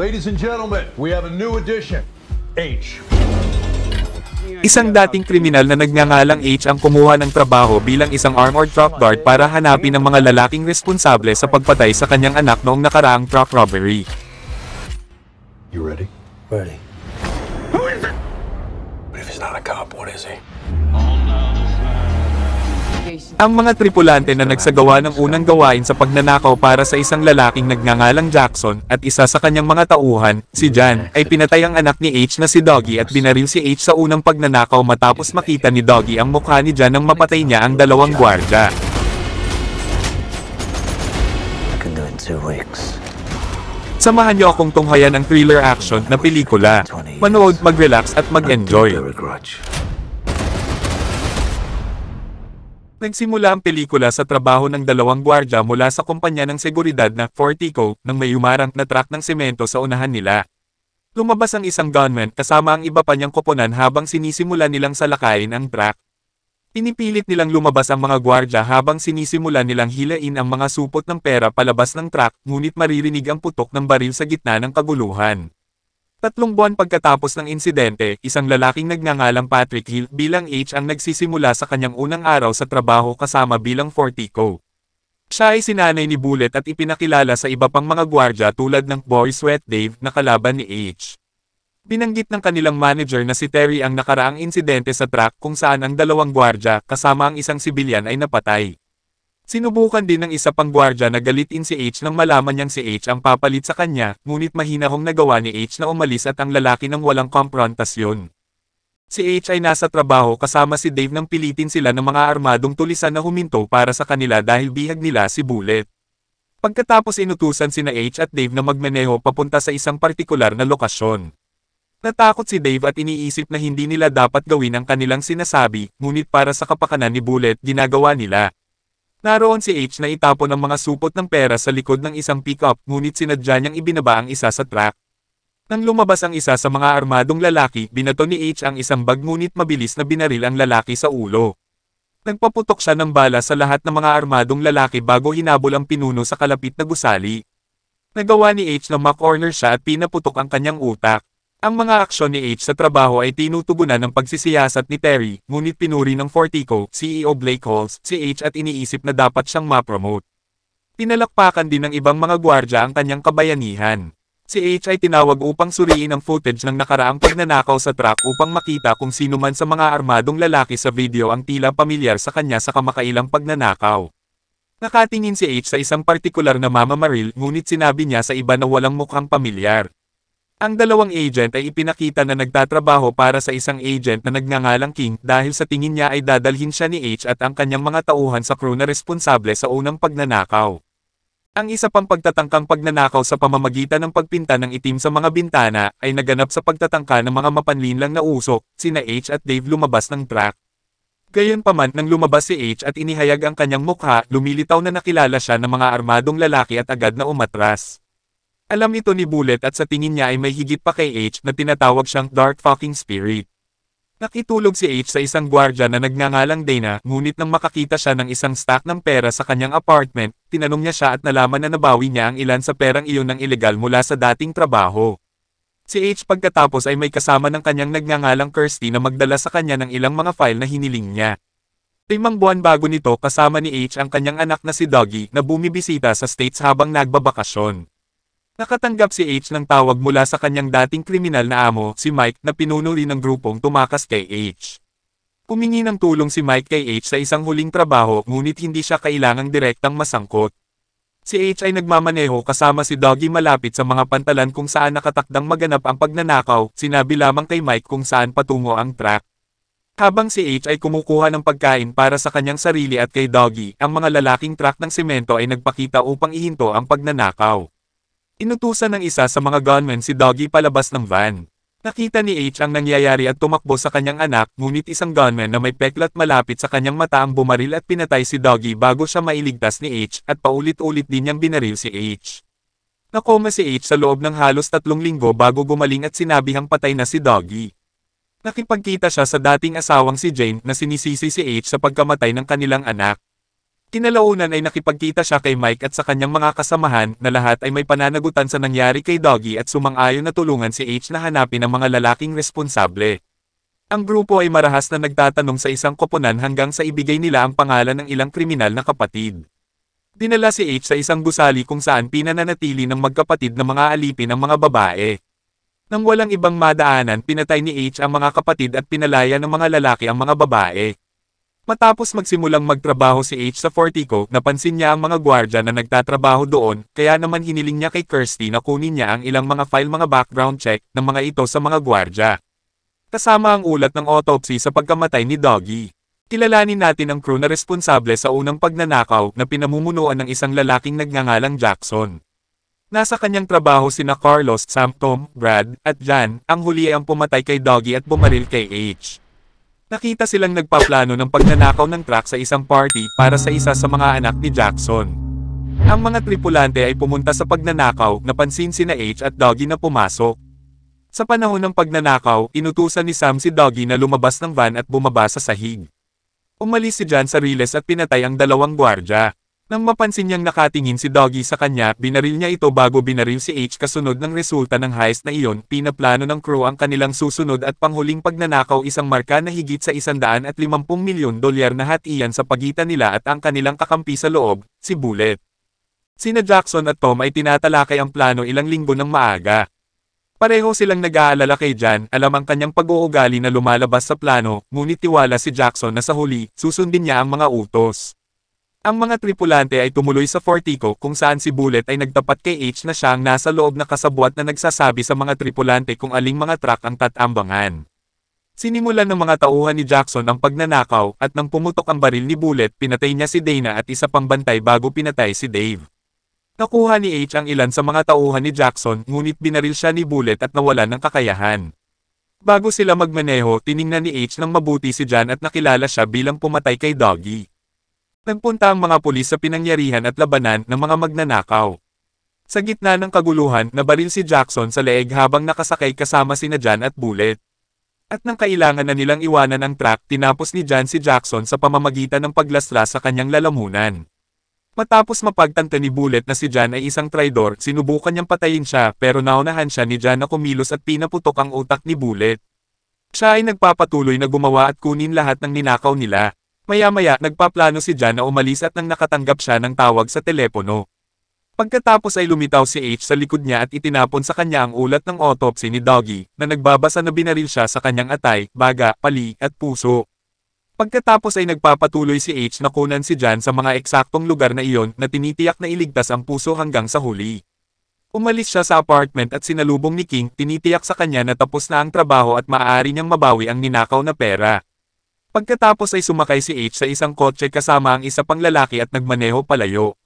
Ladies and gentlemen, we have a new addition, H. Isang dating kriminal na nagngangalang H ang kumuha ng trabaho bilang isang armored truck guard para hanapin ang mga lalaking responsable sa pagpatay sa kanyang anak noong nakaraang truck robbery. You ready? Ready. Who is it? But if he's not a cop, what is he? Oh, no. Ang mga tripulante na nagsagawa ng unang gawain sa pagnanakaw para sa isang lalaking nagngangalang Jackson at isa sa kanyang mga tauhan, si Jan, ay pinatay ang anak ni H na si Doggy at binaril si H sa unang pagnanakaw matapos makita ni Doggy ang mukha ni Jan nang mapatay niya ang dalawang gwardya. Samahan niyo akong tunghayan ang thriller action na pelikula. Manood, mag-relax at mag-enjoy. Nagsimula ang pelikula sa trabaho ng dalawang gwardya mula sa kumpanya ng seguridad na Fortico nang may umarang na truck ng semento sa unahan nila. Lumabas ang isang gunman kasama ang iba pa niyang koponan habang sinisimula nilang salakayin ang truck. Pinipilit nilang lumabas ang mga gwardya habang sinisimula nilang hilain ang mga supot ng pera palabas ng truck ngunit maririnig ang putok ng baril sa gitna ng kaguluhan. Tatlong buwan pagkatapos ng insidente, isang lalaking nagngangalang Patrick Hill bilang H ang nagsisimula sa kanyang unang araw sa trabaho kasama bilang 40 ko. Siya ay sinanay ni Bullet at ipinakilala sa iba pang mga gwardya tulad ng Boy Sweat Dave na kalaban ni H. Binanggit ng kanilang manager na si Terry ang nakaraang insidente sa track kung saan ang dalawang gwardya kasama ang isang sibilyan ay napatay. Sinubukan din ng isa pang gwardya na galitin si H nang malaman niyang si H ang papalit sa kanya, ngunit mahinahong nagawa ni H na umalis at ang lalaki ng walang komprontasyon. Si H ay nasa trabaho kasama si Dave nang pilitin sila ng mga armadong tulisan na huminto para sa kanila dahil bihag nila si Bullet. Pagkatapos inutusan sina H at Dave na magmaneho papunta sa isang partikular na lokasyon. Natakot si Dave at iniisip na hindi nila dapat gawin ang kanilang sinasabi, ngunit para sa kapakanan ni Bullet ginagawa nila. Naroon si H na itapon ang mga supot ng pera sa likod ng isang pickup ngunit sinadya niyang ibinaba ang isa sa truck. Nang lumabas ang isa sa mga armadong lalaki, binato ni H ang isang bag ngunit mabilis na binaril ang lalaki sa ulo. Nagpaputok siya ng bala sa lahat ng mga armadong lalaki bago hinabol ang pinuno sa kalapit na gusali. Nagawa ni H na makorner siya at pinaputok ang kanyang utak. Ang mga aksyon ni H sa trabaho ay tinutugunan ng pagsisiyasat ni Terry, ngunit pinuri ng Fortico, CEO Blake Halls, si H at iniisip na dapat siyang ma-promote. Pinalakpakan din ng ibang mga gwardya ang kanyang kabayanihan. Si H ay tinawag upang suriin ang footage ng nakaraang pagnanakaw sa truck upang makita kung sino man sa mga armadong lalaki sa video ang tila pamilyar sa kanya sa kamakailang pagnanakaw. Nakatingin si H sa isang partikular na mamamaril ngunit sinabi niya sa iba na walang mukhang pamilyar. Ang dalawang agent ay ipinakita na nagtatrabaho para sa isang agent na nagngangalang King dahil sa tingin niya ay dadalhin siya ni H at ang kanyang mga tauhan sa crew na responsable sa unang pagnanakaw. Ang isa pang pagtatangkang pagnanakaw sa pamamagitan ng pagpinta ng itim sa mga bintana ay naganap sa pagtatangka ng mga mapanlinlang na usok, sina H at Dave lumabas ng track. Gayunpaman nang lumabas si H at inihayag ang kanyang mukha, lumilitaw na nakilala siya ng mga armadong lalaki at agad na umatras. Alam ito ni Bullet at sa tingin niya ay may higit pa kay H na tinatawag siyang Dark Fucking Spirit. Nakitulog si H sa isang gwardya na nagngangalang Dana, ngunit nang makakita siya ng isang stack ng pera sa kanyang apartment, tinanong niya siya at nalaman na nabawi niya ang ilan sa perang iyon ng ilegal mula sa dating trabaho. Si H pagkatapos ay may kasama ng kanyang nagngangalang Kirsty na magdala sa kanya ng ilang mga file na hiniling niya. Limang buwan bago nito kasama ni H ang kanyang anak na si Doggy na bumibisita sa States habang nagbabakasyon. Nakatanggap si H ng tawag mula sa kanyang dating kriminal na amo, si Mike, na pinuno rin ng grupong tumakas kay H. Humingi ng tulong si Mike kay H sa isang huling trabaho ngunit hindi siya kailangang direktang masangkot. Si H ay nagmamaneho kasama si Doggy malapit sa mga pantalan kung saan nakatakdang maganap ang pagnanakaw, sinabi lamang kay Mike kung saan patungo ang track. Habang si H ay kumukuha ng pagkain para sa kanyang sarili at kay Doggy, ang mga lalaking track ng semento ay nagpakita upang ihinto ang pagnanakaw. Inutusan ng isa sa mga gunmen si Doggy palabas ng van. Nakita ni H ang nangyayari at tumakbo sa kanyang anak ngunit isang gunman na may peklat malapit sa kanyang mata ang bumaril at pinatay si Doggy bago siya mailigtas ni H at paulit-ulit din niyang binaril si H. Nakoma si H sa loob ng halos tatlong linggo bago gumaling at sinabihang patay na si Doggy. Nakipagkita siya sa dating asawang si Jane na sinisisi si H sa pagkamatay ng kanilang anak. Kinalaunan ay nakipagkita siya kay Mike at sa kanyang mga kasamahan na lahat ay may pananagutan sa nangyari kay Doggy at sumang-ayon na tulungan si H na hanapin ang mga lalaking responsable. Ang grupo ay marahas na nagtatanong sa isang koponan hanggang sa ibigay nila ang pangalan ng ilang kriminal na kapatid. Dinala si H sa isang gusali kung saan pinananatili ng magkapatid ng mga alipin ang mga babae. Nang walang ibang madaanan pinatay ni H ang mga kapatid at pinalaya ng mga lalaki ang mga babae. Matapos magsimulang magtrabaho si H sa Fortico, napansin niya ang mga gwardya na nagtatrabaho doon, kaya naman hiniling niya kay Kirsty na kunin niya ang ilang mga file mga background check ng mga ito sa mga gwardya. Kasama ang ulat ng autopsy sa pagkamatay ni Doggy. Kilalanin natin ang crew na responsable sa unang pagnanakaw na pinamumunuan ng isang lalaking nagngangalang Jackson. Nasa kanyang trabaho sina Carlos, Sam Tom, Brad, at Jan, ang huli ay ang pumatay kay Doggy at bumaril kay H. Nakita silang nagpaplano ng pagnanakaw ng truck sa isang party para sa isa sa mga anak ni Jackson. Ang mga tripulante ay pumunta sa pagnanakaw, napansin si na H at Doggy na pumasok. Sa panahon ng pagnanakaw, inutusan ni Sam si Doggy na lumabas ng van at bumaba sa sahig. Umalis si Jan sa riles at pinatay ang dalawang gwardya. Nang mapansin niyang nakatingin si Doggy sa kanya, binaril niya ito bago binaril si H kasunod ng resulta ng heist na iyon, pinaplano ng crew ang kanilang susunod at panghuling pagnanakaw isang marka na higit sa 150 milyon dolyar na hatian sa pagitan nila at ang kanilang kakampi sa loob, si Bullet. Sina Jackson at Tom ay tinatalakay ang plano ilang linggo ng maaga. Pareho silang nag-aalala kay Jan, alam ang kanyang pag-uugali na lumalabas sa plano, ngunit tiwala si Jackson na sa huli, susundin niya ang mga utos. Ang mga tripulante ay tumuloy sa Fortico kung saan si Bullet ay nagtapat kay H na siyang nasa loob na kasabwat na nagsasabi sa mga tripulante kung aling mga truck ang tatambangan. Sinimulan ng mga tauhan ni Jackson ang pagnanakaw at nang pumutok ang baril ni Bullet pinatay niya si Dana at isa pang bantay bago pinatay si Dave. Nakuha ni H ang ilan sa mga tauhan ni Jackson ngunit binaril siya ni Bullet at nawalan ng kakayahan. Bago sila magmaneho tiningnan ni H ng mabuti si John at nakilala siya bilang pumatay kay Doggy. Nagpunta ang mga pulis sa pinangyarihan at labanan ng mga magnanakaw. Sa gitna ng kaguluhan, nabaril si Jackson sa leeg habang nakasakay kasama sina Jan at Bullet. At nang kailangan na nilang iwanan ang track, tinapos ni Jan si Jackson sa pamamagitan ng paglasla sa kanyang lalamunan. Matapos mapagtanta ni Bullet na si Jan ay isang traidor, sinubukan niyang patayin siya pero naunahan siya ni Jan na kumilos at pinaputok ang utak ni Bullet. Siya ay nagpapatuloy na gumawa at kunin lahat ng ninakaw nila. Maya-maya nagpaplano si Jan na umalis at nang nakatanggap siya ng tawag sa telepono. Pagkatapos ay lumitaw si H sa likod niya at itinapon sa kanya ang ulat ng autopsy ni Doggy, na nagbabasa na binaril siya sa kanyang atay, baga, pali, at puso. Pagkatapos ay nagpapatuloy si H na kunan si Jan sa mga eksaktong lugar na iyon na tinitiyak na iligtas ang puso hanggang sa huli. Umalis siya sa apartment at sinalubong ni King, tinitiyak sa kanya na tapos na ang trabaho at maaari niyang mabawi ang ninakaw na pera. Pagkatapos ay sumakay si H sa isang kotse kasama ang isa pang lalaki at nagmaneho palayo.